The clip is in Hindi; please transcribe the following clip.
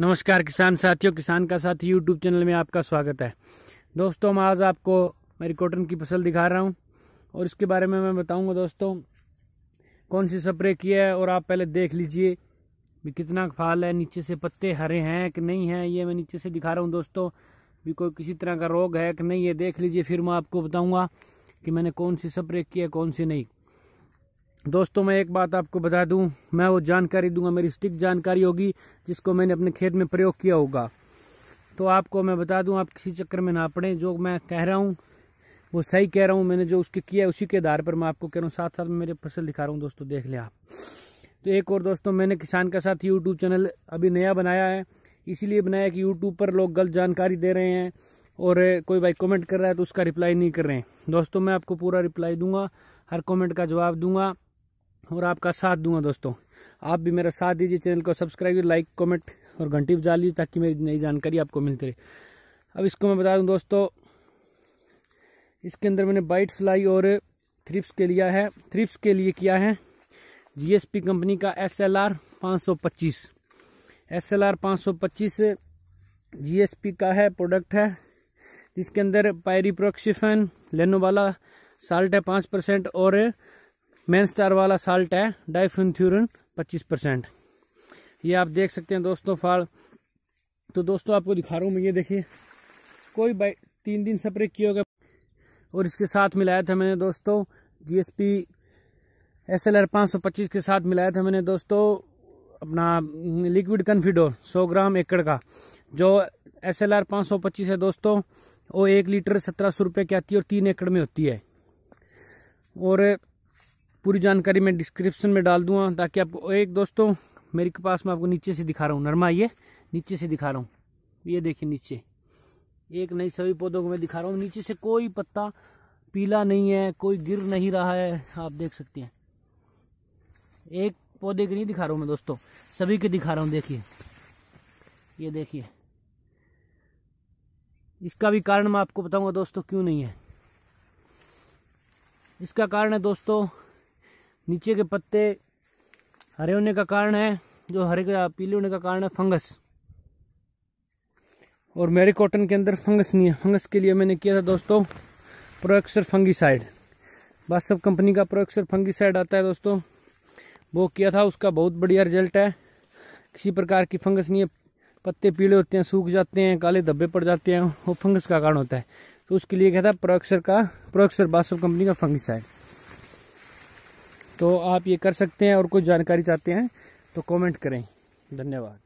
नमस्कार किसान साथियों किसान का साथी यूट्यूब चैनल में आपका स्वागत है दोस्तों मैं आज आपको मेरी कॉटन की फसल दिखा रहा हूँ और इसके बारे में मैं बताऊँगा दोस्तों कौन सी स्प्रे की है और आप पहले देख लीजिए भी कितना फाल है नीचे से पत्ते हरे हैं कि नहीं है ये मैं नीचे से दिखा रहा हूँ दोस्तों भी कोई किसी तरह का रोग है कि नहीं ये देख लीजिए फिर मैं आपको बताऊँगा कि मैंने कौन सी स्प्रे की है कौन सी नहीं दोस्तों मैं एक बात आपको बता दूं मैं वो जानकारी दूंगा मेरी स्टिक जानकारी होगी जिसको मैंने अपने खेत में प्रयोग किया होगा तो आपको मैं बता दूं आप किसी चक्कर में ना पड़े जो मैं कह रहा हूं वो सही कह रहा हूं मैंने जो उसके किया है उसी के आधार पर मैं आपको कह रहा हूं साथ साथ मेरे फसल दिखा रहा हूँ दोस्तों देख लें आप तो एक और दोस्तों मैंने किसान का साथ यूट्यूब चैनल अभी नया बनाया है इसीलिए बनाया कि यूट्यूब पर लोग गलत जानकारी दे रहे हैं और कोई भाई कॉमेंट कर रहा है तो उसका रिप्लाई नहीं कर रहे हैं दोस्तों मैं आपको पूरा रिप्लाई दूंगा हर कमेंट का जवाब दूंगा और आपका साथ दूंगा दोस्तों आप भी मेरा साथ दीजिए चैनल को सब्सक्राइब लाइक कमेंट और घंटी बजा लीजिए ताकि मेरी नई जानकारी आपको मिलती रहे अब इसको मैं बता दूं दोस्तों इसके अंदर मैंने बाइट सिलाई और थ्रिप्स के लिया है थ्रिप्स के लिए किया है जीएसपी कंपनी का एस एल आर पाँच सौ पच्चीस एस एल आर पाँच सौ पच्चीस का है प्रोडक्ट है जिसके अंदर पायरी लेनो लेनोवाला साल्ट है पाँच परसेंट और मेन स्टार वाला साल्ट है डाइफिनथ्यूरन 25 परसेंट ये आप देख सकते हैं दोस्तों फाल तो दोस्तों आपको दिखा रहा हूँ मैं ये देखिए कोई बाई तीन दिन स्प्रे किया होगा और इसके साथ मिलाया था मैंने दोस्तों जीएसपी एसएलआर 525 के साथ मिलाया था मैंने दोस्तों अपना लिक्विड कन्फिडोर 100 ग्राम एकड़ का जो सौ पच्चीस है दोस्तों वो एक लीटर सत्रह सौ रुपये की आती है और तीन एकड़ में होती है और पूरी जानकारी मैं डिस्क्रिप्शन में डाल दूंगा ताकि आपको एक दोस्तों मेरे के पास मैं आपको नीचे से दिखा रहा हूँ नरमा ये नीचे से दिखा रहा हूँ ये देखिए नीचे एक नहीं सभी पौधों को मैं दिखा रहा हूँ नीचे से कोई पत्ता पीला नहीं है कोई गिर नहीं रहा है आप देख सकते हैं एक पौधे के नहीं दिखा रहा हूँ मैं दोस्तों सभी के दिखा रहा हूँ देखिए ये देखिए इसका भी कारण मैं आपको बताऊंगा दोस्तों क्यों नहीं है इसका कारण है दोस्तों नीचे के पत्ते हरे होने का कारण है जो हरे का पीले होने का कारण है फंगस और मेरे कॉटन के अंदर फंगस नहीं है फंगस के लिए मैंने किया था दोस्तों प्रोएक्सर फंगीसाइड बस सब कंपनी का प्रोएक्सर फंगीसाइड आता है दोस्तों वो किया था उसका बहुत बढ़िया रिजल्ट है किसी प्रकार की फंगस नहीं है पत्ते पीले होते हैं सूख जाते हैं काले धब्बे पड़ जाते हैं वो फंगस का कारण होता है तो उसके लिए क्या था प्रोएक्सर का प्रोएक्सर बासव कंपनी का फंगीसाइड तो आप ये कर सकते हैं और कुछ जानकारी चाहते हैं तो कमेंट करें धन्यवाद